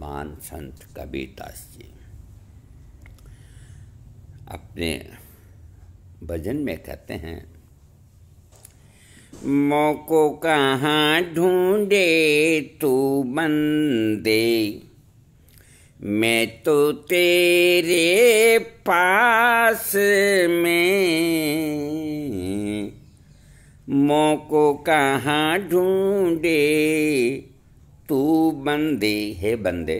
मान संत कबीरदास जी अपने भजन में कहते हैं मोको कहाँ ढूंढे तू बंदे मैं तो तेरे पास में मोको कहाँ ढूंढे तू बंदे हे बंदे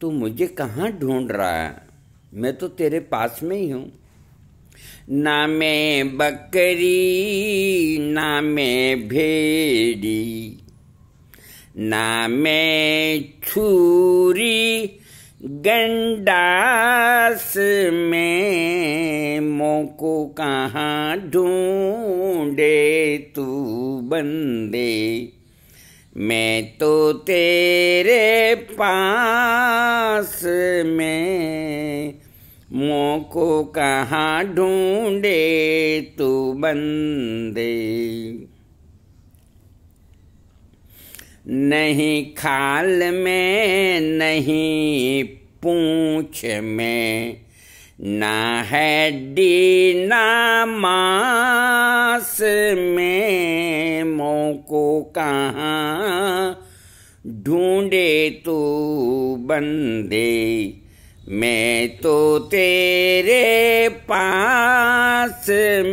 तू मुझे कहाँ ढूंढ रहा है मैं तो तेरे पास में ही हूँ ना मैं बकरी ना मैं भेड़ी ना मैं छुरी गंडास में मोको कहाँ ढूंढे तू बंदे मैं तो तेरे पास में मोको कहाँ ढूंढे तू बंदे नहीं खाल में नहीं पूछ में ना है दीना मास में मोको कहाँ ढूंढे तू बंदे मैं तो तेरे पास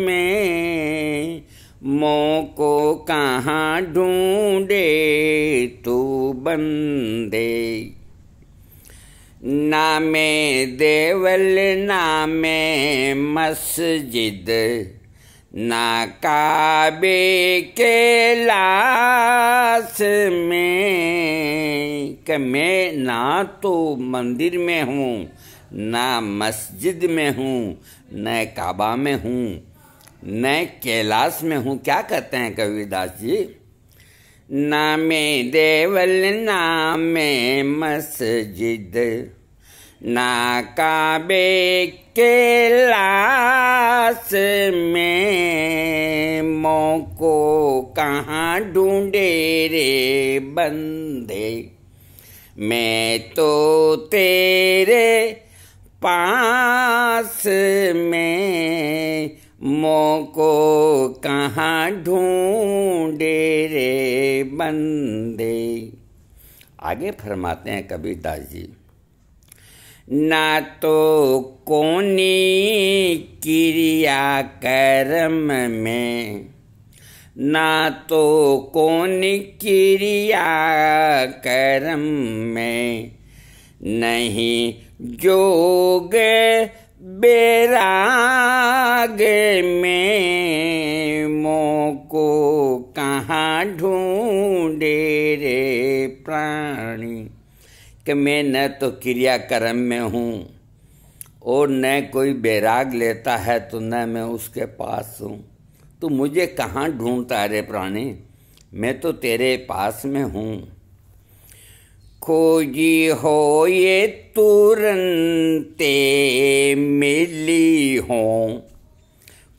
में मोको कहाँ ढूंढे तू बंदे नामे देवल नामे मस्जिद ना काबे के लास में कि मैं ना तो मंदिर में हूँ ना मस्जिद में हूँ न काबा में हूँ न कैलाश में हूँ क्या कहते हैं कविदास जी नामे देवल नामे मस्जिद नाकाबे के लाश में मोको कहाँ ढूंढे रे बंदे मैं तो तेरे पास में मोको कहाँ ढूंढे रे बंदे आगे फरमाते हैं कबीरदास जी ना तो कोने क्रिया कर्म में ना तो कौन क्रिया कर्म में नहीं जोग बेराग में मोको कहाँ ढूंढे कि मैं न तो क्रियाक्रम में हूँ और न कोई बैराग लेता है तो न मैं उसके पास हूँ तो मुझे कहाँ ढूंढता रे प्राणी मैं तो तेरे पास में हूँ खोजी हो ये तुरंते मिली हो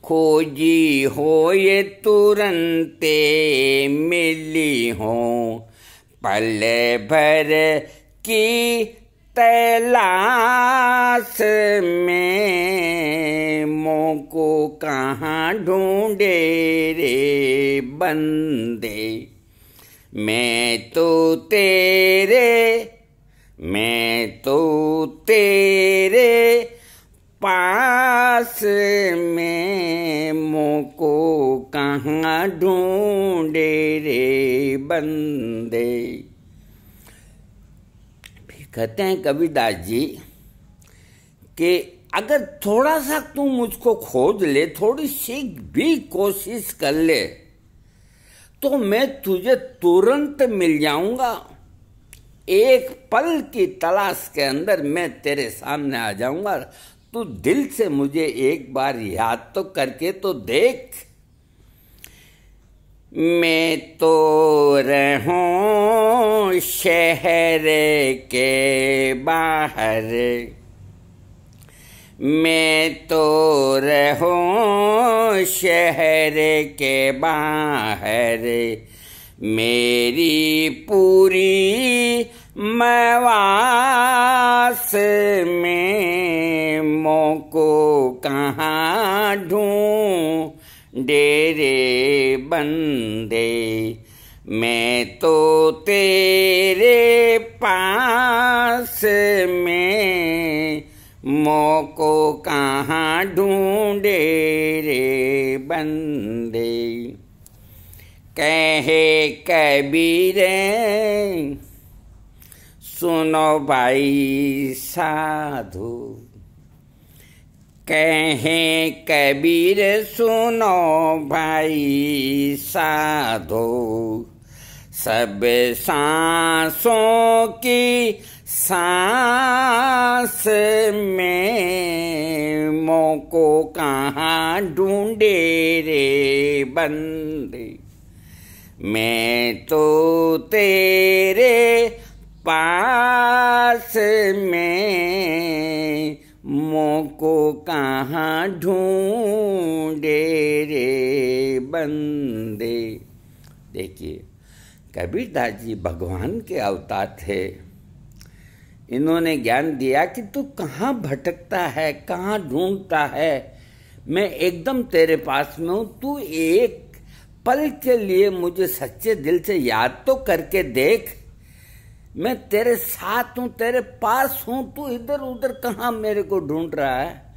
खोजी हो ये तुरंते मिली हो पल भर की तैलाश में मोको कहाँ ढूंढे रे बंदे मैं तो तेरे मैं तो तेरे पास में को कहाँ ढूंढे रे बंदे कहते हैं कबीरदास जी कि अगर थोड़ा सा तू मुझको खोज ले थोड़ी सी भी कोशिश कर ले तो मैं तुझे तुरंत मिल जाऊंगा एक पल की तलाश के अंदर मैं तेरे सामने आ जाऊंगा तू दिल से मुझे एक बार याद तो करके तो देख मैं तो रहूं शहर के बाहर मैं तो रहूं शहर के बाहर मेरी पूरी मवास बंदे मैं तो तेरे पास में मोको कहाँ ढूंढे रे बंदे कहे कबीर सुनो भाई साधु कहें कबीर सुनो भाई साधो सब सांसों की सांस में मोको कहाँ ढूंढे रे बंदे मैं तो तेरे पास में मोको का ढूंढे रे बंदे देखिए कबीरदास जी भगवान के अवतार थे इन्होंने ज्ञान दिया कि तू कहाँ भटकता है कहाँ ढूंढता है मैं एकदम तेरे पास में हूँ तू एक पल के लिए मुझे सच्चे दिल से याद तो करके देख मैं तेरे साथ हूँ तेरे पास हूँ तू इधर उधर कहाँ मेरे को ढूंढ रहा है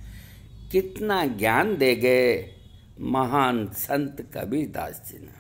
कितना ज्ञान दे गए महान संत कबीरदास जी ने